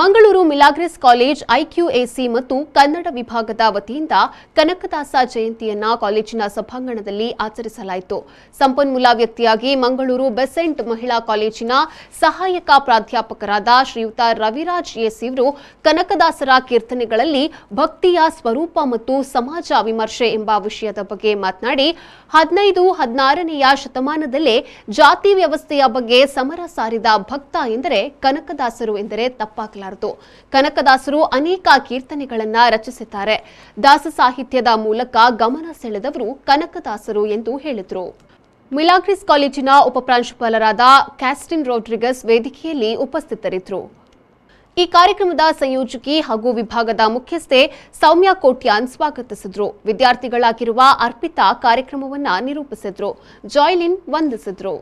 Mangaluru ಮಿಲಾಗ್ರೆಸ್ college IQAC ಮತ್ತು ಕನ್ನಡ ವಿಭಾಗದ ವತಿಯಿಂದ ಕನಕದಾಸ ಜಯಂತಿಯನ್ನ ಕಾಲೇಜಿನ ಸಭಾಂಗಣದಲ್ಲಿ ಆಚರಿಸಲಾಯಿತು ಸಂಪನ್ಮೂಲ ವ್ಯಕ್ತಿಯಾಗಿ ಮಂಗಳೂರು ಬೆಸೆಂಟ್ ಮಹಿಳಾ ಕಾಲೇಜಿನ ಸಹಾಯಕ ಪ್ರಾಧ್ಯಾಪಕರಾದ ಶ್ರೀಯುತ ರವಿರಾಜ್ ಎಸ್ ಇವರು ಕನಕದಾಸರ ಕೀರ್ತನೆಗಳಲ್ಲಿ ಭಕ್ತಿಯ ಸ್ವರೂಪ ಮತ್ತು ಸಮಾಜ ವಿಮರ್ಶೆ ಎಂಬ ವಿಷಯದ ಬಗ್ಗೆ ಮಾತನಾಡಿ ಹದಿನೈದು ಹದಿನಾರನೆಯ ಶತಮಾನದಲ್ಲೇ ಜಾತಿ ವ್ಯವಸ್ಥೆಯ ಬಗ್ಗೆ ಸಮರ ಸಾರಿದ ಭಕ್ತ ಎಂದರೆ ಕನಕದಾಸರು ಎಂದರೆ ತಪ್ಪಾಗಲಿದೆ ಮರೆಯಲಾರದು ಕನಕದಾಸರು ಅನೇಕ ಕೀರ್ತನೆಗಳನ್ನ ರಚಿಸಿದ್ದಾರೆ ದಾಸ ಸಾಹಿತ್ಯದ ಮೂಲಕ ಗಮನ ಸೆಳೆದವರು ಕನಕದಾಸರು ಎಂದು ಹೇಳಿದರು ಮಿಲಾಗ್ರಿಸ್ ಕಾಲೇಜಿನ ಉಪಪ್ರಾಂಶುಪಾಲರಾದ ಕ್ಯಾಸ್ಟಿನ್ ರೋಡ್ರಿಗಸ್ ವೇದಿಕೆಯಲ್ಲಿ ಉಪಸ್ಥಿತರಿದ್ದರು ಈ ಕಾರ್ಯಕ್ರಮದ ಸಂಯೋಜಕಿ ಹಾಗೂ ವಿಭಾಗದ ಮುಖ್ಯಸ್ಥೆ ಸೌಮ್ಯ ಕೋಟ್ಯಾನ್ ಸ್ವಾಗತಿಸಿದ್ರು ವಿದ್ಯಾರ್ಥಿಗಳಾಗಿರುವ ಅರ್ಪಿತಾ ಕಾರ್ಯಕ್ರಮವನ್ನ ನಿರೂಪಿಸಿದ್ರು ಜಾಯ್ಲಿನ್ ವಂದಿಸಿದ್ರು